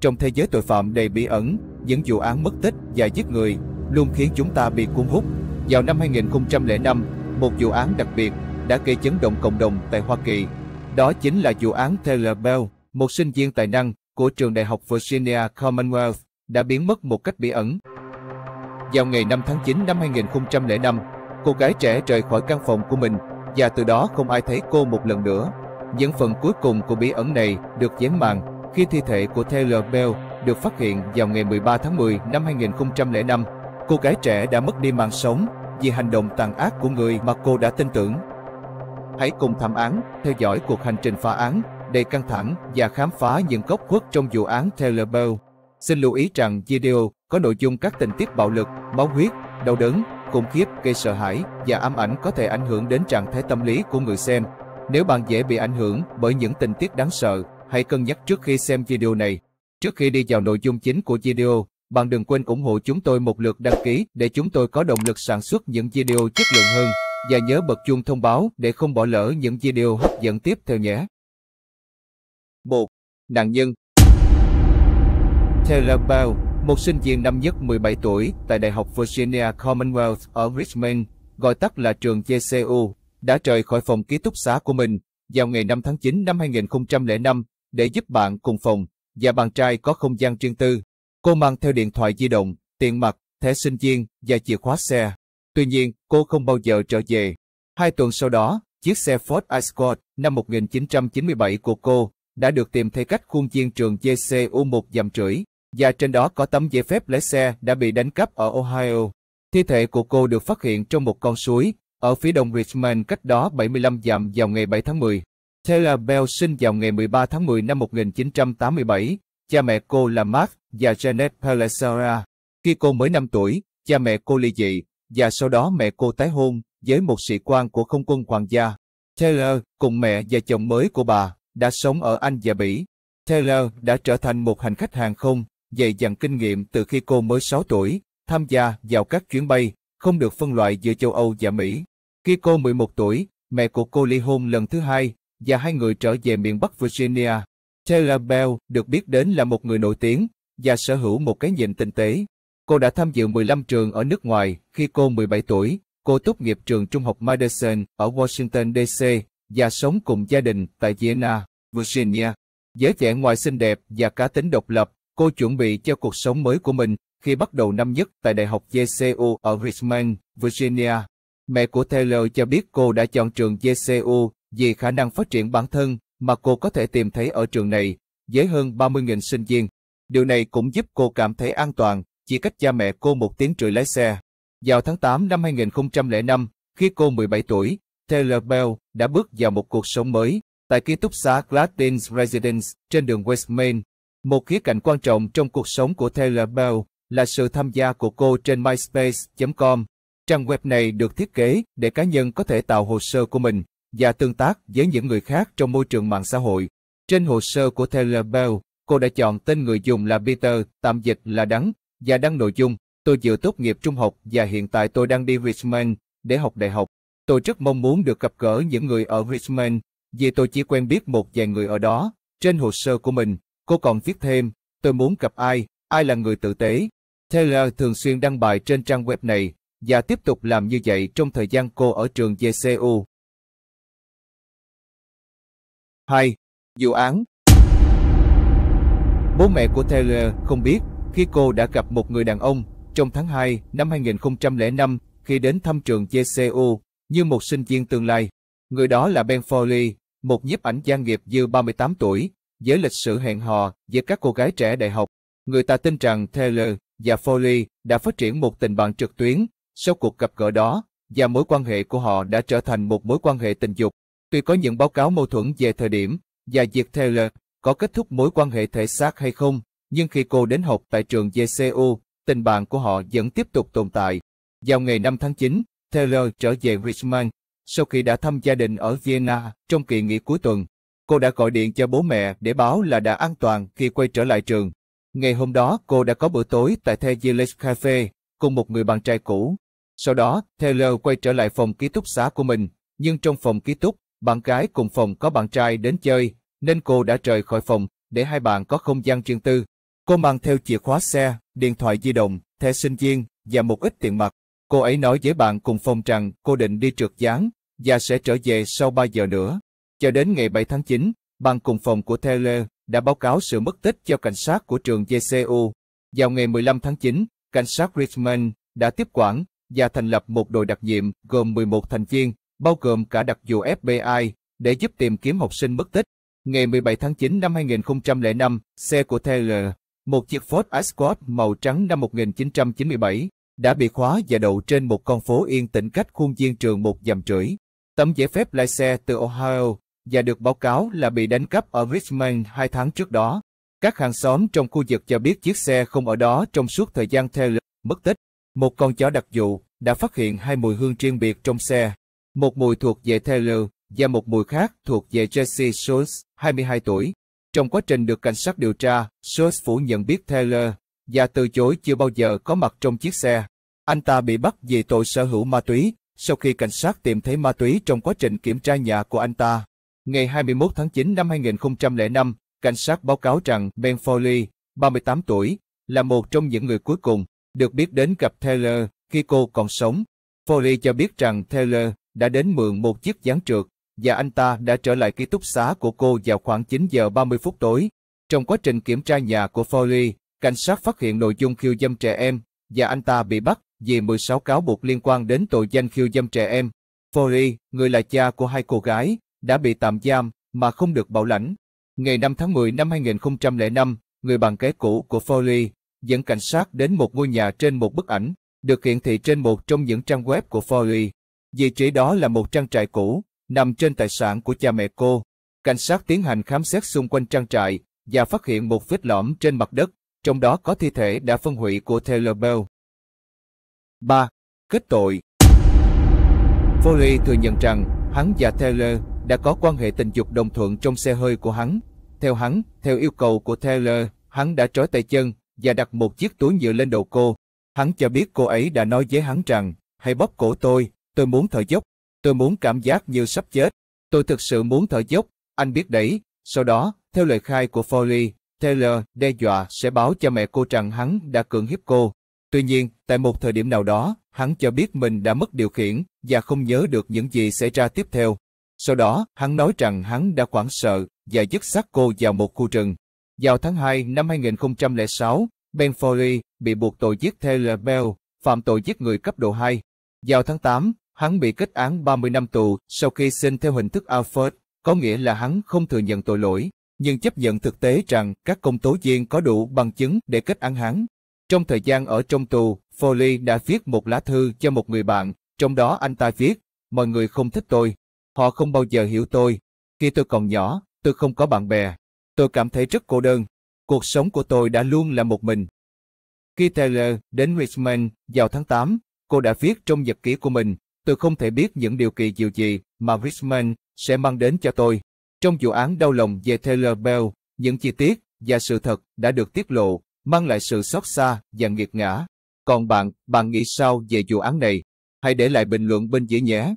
Trong thế giới tội phạm đầy bí ẩn, những vụ án mất tích và giết người luôn khiến chúng ta bị cuốn hút. Vào năm 2005, một vụ án đặc biệt đã gây chấn động cộng đồng tại Hoa Kỳ. Đó chính là vụ án Taylor Bell, một sinh viên tài năng của trường đại học Virginia Commonwealth đã biến mất một cách bí ẩn. Vào ngày 5 tháng 9 năm 2005, cô gái trẻ rời khỏi căn phòng của mình và từ đó không ai thấy cô một lần nữa. Những phần cuối cùng của bí ẩn này được dán màn khi thi thể của Taylor Bell được phát hiện vào ngày 13 tháng 10 năm 2005. Cô gái trẻ đã mất đi mạng sống vì hành động tàn ác của người mà cô đã tin tưởng. Hãy cùng thẩm án, theo dõi cuộc hành trình phá án đầy căng thẳng và khám phá những góc khuất trong vụ án Taylor Bell. Xin lưu ý rằng video có nội dung các tình tiết bạo lực, máu huyết, đau đớn, khủng khiếp, gây sợ hãi và ám ảnh có thể ảnh hưởng đến trạng thái tâm lý của người xem. Nếu bạn dễ bị ảnh hưởng bởi những tình tiết đáng sợ, Hãy cân nhắc trước khi xem video này. Trước khi đi vào nội dung chính của video, bạn đừng quên ủng hộ chúng tôi một lượt đăng ký để chúng tôi có động lực sản xuất những video chất lượng hơn và nhớ bật chuông thông báo để không bỏ lỡ những video hấp dẫn tiếp theo nhé. 1. Nạn nhân Taylor Bell, một sinh viên năm nhất 17 tuổi tại Đại học Virginia Commonwealth ở Richmond, gọi tắt là trường JCU, đã rời khỏi phòng ký túc xá của mình vào ngày 5 tháng 9 năm 2005 để giúp bạn cùng phòng và bạn trai có không gian riêng tư. Cô mang theo điện thoại di động, tiền mặt, thẻ sinh viên và chìa khóa xe. Tuy nhiên, cô không bao giờ trở về. Hai tuần sau đó, chiếc xe Ford Escort năm 1997 của cô đã được tìm thấy cách khuôn viên trường JCU một dặm rưỡi và trên đó có tấm giấy phép lái xe đã bị đánh cắp ở Ohio. Thi thể của cô được phát hiện trong một con suối ở phía đông Richmond cách đó 75 dặm vào ngày 7 tháng 10. Taylor Bell sinh vào ngày 13 tháng 10 năm 1987. Cha mẹ cô là Mark và Janet Palesera. Khi cô mới 5 tuổi, cha mẹ cô ly dị và sau đó mẹ cô tái hôn với một sĩ quan của không quân hoàng gia. Taylor cùng mẹ và chồng mới của bà đã sống ở Anh và Bỉ. Taylor đã trở thành một hành khách hàng không, dày dặn kinh nghiệm từ khi cô mới 6 tuổi, tham gia vào các chuyến bay, không được phân loại giữa châu Âu và Mỹ. Khi cô 11 tuổi, mẹ của cô ly hôn lần thứ hai và hai người trở về miền Bắc Virginia. Taylor Bell được biết đến là một người nổi tiếng và sở hữu một cái nhìn tinh tế. Cô đã tham dự 15 trường ở nước ngoài khi cô 17 tuổi. Cô tốt nghiệp trường trung học Madison ở Washington DC và sống cùng gia đình tại Vienna, Virginia. Giới trẻ ngoài xinh đẹp và cá tính độc lập, cô chuẩn bị cho cuộc sống mới của mình khi bắt đầu năm nhất tại Đại học JCU ở Richmond, Virginia. Mẹ của Taylor cho biết cô đã chọn trường JCU vì khả năng phát triển bản thân mà cô có thể tìm thấy ở trường này với hơn 30.000 sinh viên. Điều này cũng giúp cô cảm thấy an toàn chỉ cách cha mẹ cô một tiếng rưỡi lái xe. Vào tháng 8 năm 2005, khi cô 17 tuổi, Taylor Bell đã bước vào một cuộc sống mới tại ký túc xá Gladden's Residence trên đường West Main. Một khía cạnh quan trọng trong cuộc sống của Taylor Bell là sự tham gia của cô trên myspace.com. Trang web này được thiết kế để cá nhân có thể tạo hồ sơ của mình và tương tác với những người khác trong môi trường mạng xã hội. Trên hồ sơ của Taylor Bell, cô đã chọn tên người dùng là Peter, tạm dịch là Đắng, và đăng nội dung, tôi vừa tốt nghiệp trung học và hiện tại tôi đang đi Richmond để học đại học. Tôi rất mong muốn được gặp gỡ những người ở Richmond, vì tôi chỉ quen biết một vài người ở đó. Trên hồ sơ của mình, cô còn viết thêm, tôi muốn gặp ai, ai là người tử tế. Taylor thường xuyên đăng bài trên trang web này và tiếp tục làm như vậy trong thời gian cô ở trường JCU. 2. Vụ án Bố mẹ của Taylor không biết khi cô đã gặp một người đàn ông trong tháng 2 năm 2005 khi đến thăm trường JCU như một sinh viên tương lai. Người đó là Ben Foley, một nhiếp ảnh gia nghiệp dư 38 tuổi, với lịch sử hẹn hò với các cô gái trẻ đại học. Người ta tin rằng Taylor và Foley đã phát triển một tình bạn trực tuyến sau cuộc gặp gỡ đó và mối quan hệ của họ đã trở thành một mối quan hệ tình dục. Tuy có những báo cáo mâu thuẫn về thời điểm và việc Taylor có kết thúc mối quan hệ thể xác hay không, nhưng khi cô đến học tại trường JCO, tình bạn của họ vẫn tiếp tục tồn tại. Vào ngày 5 tháng 9, Taylor trở về Richmond sau khi đã thăm gia đình ở Vienna trong kỳ nghỉ cuối tuần. Cô đã gọi điện cho bố mẹ để báo là đã an toàn khi quay trở lại trường. Ngày hôm đó, cô đã có bữa tối tại The Village Cafe cùng một người bạn trai cũ. Sau đó, Taylor quay trở lại phòng ký túc xá của mình, nhưng trong phòng ký túc, bạn gái cùng phòng có bạn trai đến chơi, nên cô đã rời khỏi phòng để hai bạn có không gian riêng tư. Cô mang theo chìa khóa xe, điện thoại di động, thẻ sinh viên và một ít tiền mặt. Cô ấy nói với bạn cùng phòng rằng cô định đi trượt gián và sẽ trở về sau 3 giờ nữa. Cho đến ngày 7 tháng 9, bạn cùng phòng của Taylor đã báo cáo sự mất tích cho cảnh sát của trường JCU. Vào ngày 15 tháng 9, cảnh sát Richmond đã tiếp quản và thành lập một đội đặc nhiệm gồm 11 thành viên bao gồm cả đặc vụ FBI, để giúp tìm kiếm học sinh mất tích. Ngày 17 tháng 9 năm 2005, xe của Taylor, một chiếc Ford Escort màu trắng năm 1997, đã bị khóa và đậu trên một con phố yên tĩnh cách khuôn viên trường một dặm rưỡi. Tấm giấy phép lái xe từ Ohio và được báo cáo là bị đánh cắp ở Richmond hai tháng trước đó. Các hàng xóm trong khu vực cho biết chiếc xe không ở đó trong suốt thời gian Taylor mất tích. Một con chó đặc vụ đã phát hiện hai mùi hương riêng biệt trong xe một mùi thuộc về Taylor và một mùi khác thuộc về Jesse Schultz, 22 tuổi. Trong quá trình được cảnh sát điều tra, Schultz phủ nhận biết Taylor và từ chối chưa bao giờ có mặt trong chiếc xe. Anh ta bị bắt vì tội sở hữu ma túy sau khi cảnh sát tìm thấy ma túy trong quá trình kiểm tra nhà của anh ta. Ngày 21 tháng 9 năm 2005, cảnh sát báo cáo rằng Ben Foley, 38 tuổi, là một trong những người cuối cùng được biết đến gặp Taylor khi cô còn sống. Foley cho biết rằng Taylor đã đến mượn một chiếc gián trượt và anh ta đã trở lại ký túc xá của cô vào khoảng 9 giờ 30 phút tối. Trong quá trình kiểm tra nhà của Foley, cảnh sát phát hiện nội dung khiêu dâm trẻ em và anh ta bị bắt vì 16 cáo buộc liên quan đến tội danh khiêu dâm trẻ em. Foley, người là cha của hai cô gái, đã bị tạm giam mà không được bảo lãnh. Ngày 5 tháng 10 năm 2005, người bạn kế cũ của Foley dẫn cảnh sát đến một ngôi nhà trên một bức ảnh, được hiển thị trên một trong những trang web của Foley. Vị trí đó là một trang trại cũ, nằm trên tài sản của cha mẹ cô. Cảnh sát tiến hành khám xét xung quanh trang trại và phát hiện một vết lõm trên mặt đất, trong đó có thi thể đã phân hủy của Taylor Bell. 3. Kết tội Foley thừa nhận rằng hắn và Taylor đã có quan hệ tình dục đồng thuận trong xe hơi của hắn. Theo hắn, theo yêu cầu của Taylor, hắn đã trói tay chân và đặt một chiếc túi nhựa lên đầu cô. Hắn cho biết cô ấy đã nói với hắn rằng, hãy bóp cổ tôi, Tôi muốn thở dốc. Tôi muốn cảm giác như sắp chết. Tôi thực sự muốn thở dốc. Anh biết đấy. Sau đó, theo lời khai của Foley, Taylor đe dọa sẽ báo cho mẹ cô rằng hắn đã cưỡng hiếp cô. Tuy nhiên, tại một thời điểm nào đó, hắn cho biết mình đã mất điều khiển và không nhớ được những gì xảy ra tiếp theo. Sau đó, hắn nói rằng hắn đã hoảng sợ và dứt xác cô vào một khu rừng. Vào tháng 2 năm 2006, Ben Foley bị buộc tội giết Taylor Bell, phạm tội giết người cấp độ 2. Vào tháng 8, hắn bị kết án 30 năm tù sau khi xin theo hình thức Alford, có nghĩa là hắn không thừa nhận tội lỗi, nhưng chấp nhận thực tế rằng các công tố viên có đủ bằng chứng để kết án hắn. Trong thời gian ở trong tù, Foley đã viết một lá thư cho một người bạn, trong đó anh ta viết, mọi người không thích tôi, họ không bao giờ hiểu tôi. Khi tôi còn nhỏ, tôi không có bạn bè, tôi cảm thấy rất cô đơn, cuộc sống của tôi đã luôn là một mình. Khi Taylor đến Richmond vào tháng 8, cô đã viết trong nhật ký của mình, tôi không thể biết những điều kỳ diệu gì mà Richmond sẽ mang đến cho tôi. Trong vụ án đau lòng về Taylor Bell, những chi tiết và sự thật đã được tiết lộ, mang lại sự xót xa và nghiệt ngã. Còn bạn, bạn nghĩ sao về vụ án này? Hãy để lại bình luận bên dưới nhé.